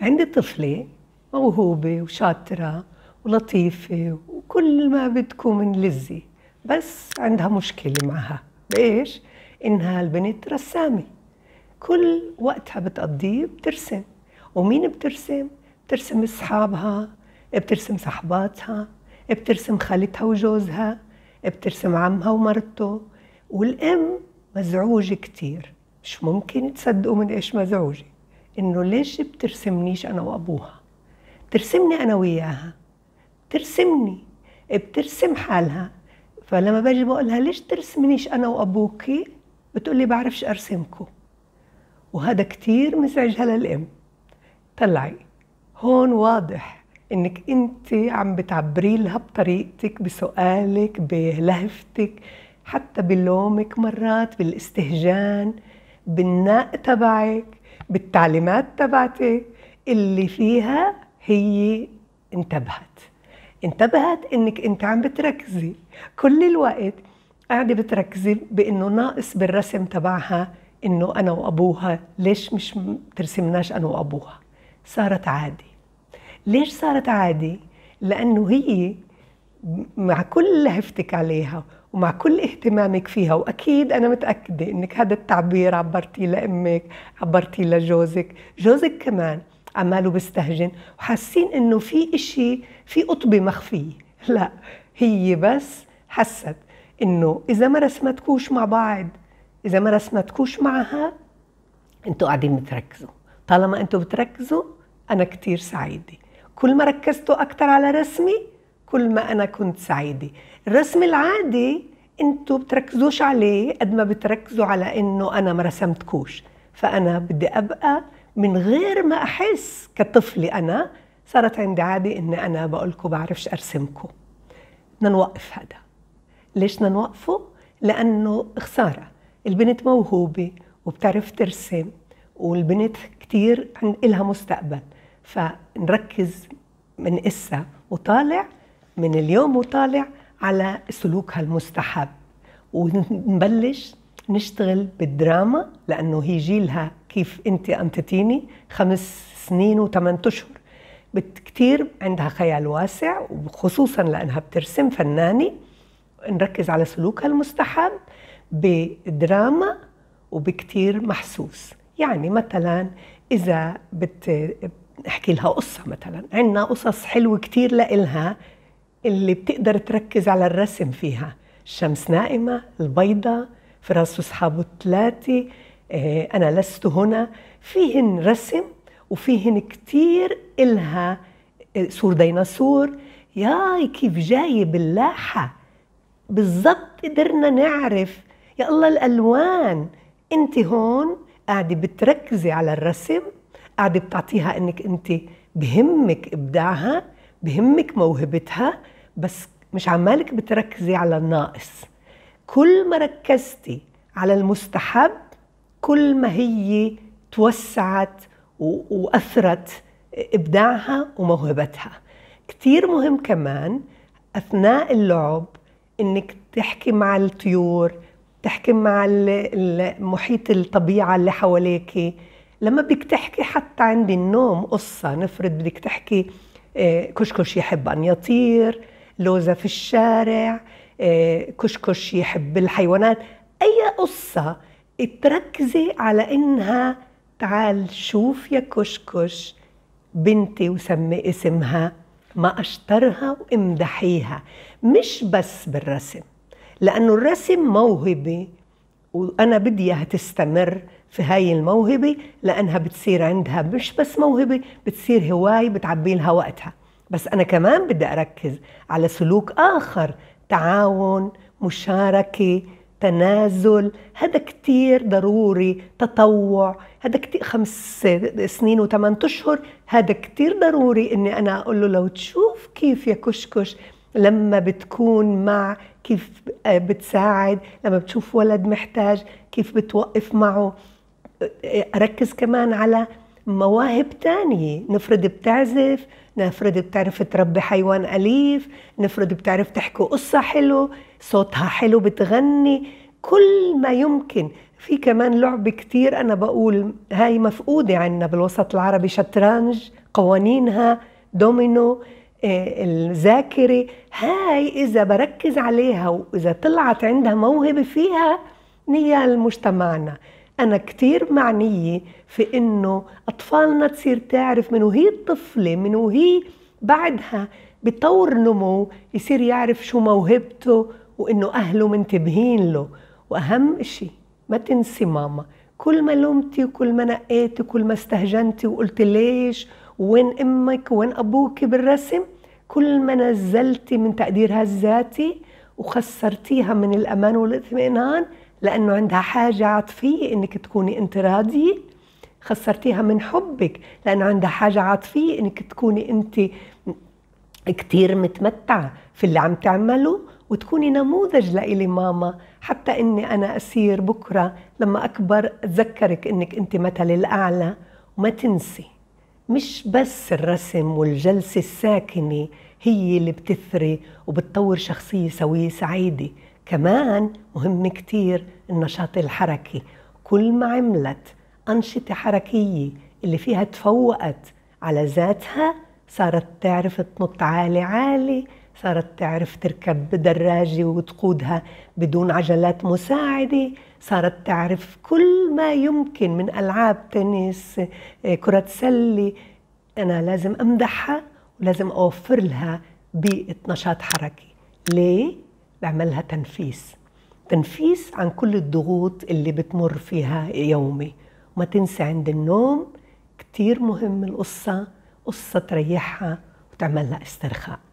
عندي طفلة موهوبة وشاطرة ولطيفة وكل ما بدكم من لزي بس عندها مشكلة معها بإيش؟ إنها البنت رسامة كل وقتها بتقضيه بترسم ومين بترسم؟ بترسم أصحابها بترسم صحباتها بترسم خالتها وجوزها بترسم عمها ومرته والأم مزعوجة كتير مش ممكن تصدقوا من إيش مزعوجة انه ليش بترسمنيش انا وابوها ترسمني انا وياها ترسمني بترسم حالها فلما باجي بقولها ليش ترسمنيش انا وابوكي بتقولي بعرفش ارسمكم وهذا كتير مزعجها للام طلعي هون واضح انك انت عم بتعبري لها بطريقتك بسؤالك بلهفتك حتى بلومك مرات بالاستهجان بالناء تبعك بالتعليمات تبعتي اللي فيها هي انتبهت انتبهت انك انت عم بتركزي كل الوقت قاعده بتركزي بانه ناقص بالرسم تبعها انه انا وابوها ليش مش ترسمناش انا وابوها صارت عادي ليش صارت عادي لانه هي مع كل لهفتك عليها ومع كل اهتمامك فيها واكيد انا متاكده انك هذا التعبير عبرتي لامك عبرتي لجوزك جوزك كمان عماله بيستهجن وحاسين انه في اشي في قطبه مخفيه لا هي بس حست انه اذا ما رسمتكوش مع بعض اذا ما رسمتكوش معها انتوا قاعدين بتركزوا طالما انتوا بتركزوا انا كتير سعيده كل ما ركزتوا اكتر على رسمي كل ما أنا كنت سعيدة الرسم العادي انتوا بتركزوش عليه قد ما بتركزوا على انه انا ما رسمتكوش فانا بدي ابقى من غير ما احس كطفلة انا صارت عندي عادة اني انا بقولكم بعرفش ارسمكم بدنا نوقف هذا ليش بدنا نوقفه لانه خسارة البنت موهوبة وبتعرف ترسم والبنت كتير عند إلها مستقبل فنركز من إسا وطالع من اليوم وطالع على سلوكها المستحب ونبلش نشتغل بالدراما لأنه هي جيلها كيف أنت أنتتيني خمس سنين وثمان أشهر كتير عندها خيال واسع وخصوصا لأنها بترسم فنانة نركز على سلوكها المستحب بدراما وبكتير محسوس يعني مثلا إذا بت... احكي لها قصة مثلا عندنا قصص حلوة كتير لإلها اللي بتقدر تركز على الرسم فيها الشمس نائمة البيضة فراس وصحابه آه، الثلاثة أنا لست هنا فيهن رسم وفيهن كتير إلها آه، سور ديناصور ياي كيف جايب اللاحة بالضبط قدرنا نعرف يا الله الألوان أنت هون قاعدة بتركزي على الرسم قاعدة بتعطيها أنك أنت بهمك إبداعها بهمك موهبتها بس مش عمالك بتركزي على الناقص كل ما ركزتي على المستحب كل ما هي توسعت وأثرت إبداعها وموهبتها كتير مهم كمان أثناء اللعب إنك تحكي مع الطيور تحكي مع محيط الطبيعة اللي حواليك لما بدك تحكي حتى عند النوم قصة نفرض بدك تحكي آه، كشكش يحب أن يطير لوزة في الشارع آه، كشكش يحب الحيوانات أي قصة تركزي على إنها تعال شوف يا كشكش بنتي وسمي اسمها ما أشطرها وامدحيها مش بس بالرسم لأنه الرسم موهبة وأنا بدي إياها تستمر في هاي الموهبة لأنها بتصير عندها مش بس موهبة بتصير هواية بتعبي لها وقتها بس أنا كمان بدي أركز على سلوك آخر تعاون مشاركة تنازل هذا كتير ضروري تطوع هذا كتير خمس سنين وثمان أشهر هذا كتير ضروري إني أنا أقول له لو تشوف كيف يا كشكش لما بتكون مع كيف آه، بتساعد لما بتشوف ولد محتاج كيف بتوقف معه آه، آه، أركز كمان على مواهب تانية نفرض بتعزف نفرض بتعرف تربي حيوان أليف نفرض بتعرف تحكي قصة حلو صوتها حلو بتغني كل ما يمكن في كمان لعبة كتير أنا بقول هاي مفقودة عنا بالوسط العربي شطرنج قوانينها دومينو آه، الذاكرة هاي إذا بركز عليها وإذا طلعت عندها موهبة فيها نيال مجتمعنا أنا كتير معنية في إنه أطفالنا تصير تعرف من وهي طفلة من وهي بعدها بطور نمو يصير يعرف شو موهبته وإنه أهله منتبهين له وأهم إشي ما تنسي ماما كل ما لومتي وكل ما نقيتي وكل ما استهجنتي وقلت ليش وين امك وين ابوك بالرسم كل ما نزلتي من تقديرها الذاتي وخسرتيها من الامان والاطمئنان لانه عندها حاجه عاطفيه انك تكوني انت راضيه خسرتيها من حبك لانه عندها حاجه عاطفيه انك تكوني انت كثير متمتعه في اللي عم تعمله وتكوني نموذج لإلي ماما حتى إني أنا أصير بكرة لما أكبر أتذكرك إنك أنت مثلي الأعلى وما تنسي مش بس الرسم والجلسة الساكنة هي اللي بتثري وبتطور شخصية سوية سعيدة كمان مهم كتير النشاط الحركي كل ما عملت أنشطة حركية اللي فيها تفوقت على ذاتها صارت تعرف تنط عالي عالي صارت تعرف تركب دراجة وتقودها بدون عجلات مساعدة صارت تعرف كل ما يمكن من ألعاب تنس آه، كرة سلة أنا لازم أمدحها ولازم أوفر لها بيئة نشاط حركي ليه؟ بعملها تنفيس تنفيس عن كل الضغوط اللي بتمر فيها يومي وما تنسى عند النوم كتير مهم القصة قصة تريحها وتعملها استرخاء